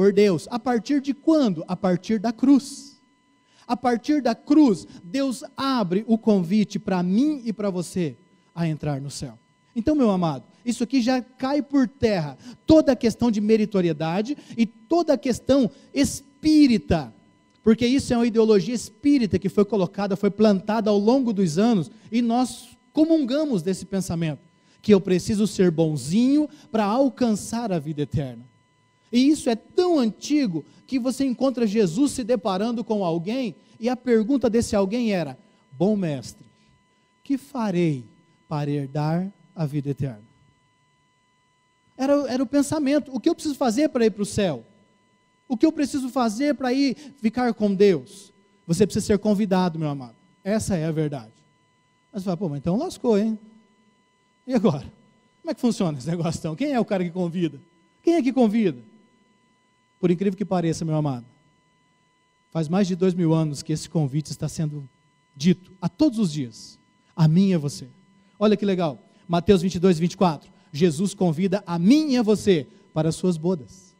por Deus. A partir de quando? A partir da cruz. A partir da cruz, Deus abre o convite para mim e para você a entrar no céu. Então, meu amado, isso aqui já cai por terra toda a questão de meritoriedade e toda a questão espírita, porque isso é uma ideologia espírita que foi colocada, foi plantada ao longo dos anos e nós comungamos desse pensamento que eu preciso ser bonzinho para alcançar a vida eterna. E isso é tão antigo que você encontra Jesus se deparando com alguém e a pergunta desse alguém era: Bom mestre, que farei para herdar a vida eterna? Era, era o pensamento: o que eu preciso fazer para ir para o céu? O que eu preciso fazer para ir ficar com Deus? Você precisa ser convidado, meu amado. Essa é a verdade. Mas você fala, pô, mas então lascou, hein? E agora? Como é que funciona esse negócio então? Quem é o cara que convida? Quem é que convida? Por incrível que pareça, meu amado, faz mais de dois mil anos que esse convite está sendo dito a todos os dias, a mim e a você. Olha que legal, Mateus 22, 24. Jesus convida a mim e a você para as suas bodas.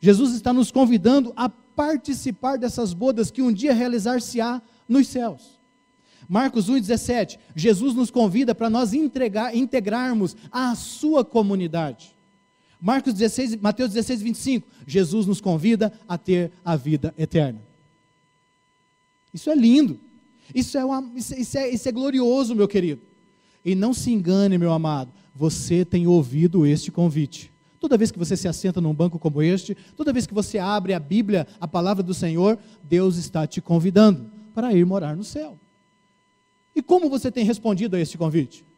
Jesus está nos convidando a participar dessas bodas que um dia realizar-se-á nos céus. Marcos 1,17, Jesus nos convida para nós entregar, integrarmos à sua comunidade. Marcos 16, Mateus 16, 25, Jesus nos convida a ter a vida eterna. Isso é lindo, isso é, uma, isso é, isso é glorioso, meu querido. E não se engane, meu amado, você tem ouvido este convite. Toda vez que você se assenta num banco como este, toda vez que você abre a Bíblia, a palavra do Senhor, Deus está te convidando para ir morar no céu. E como você tem respondido a este convite?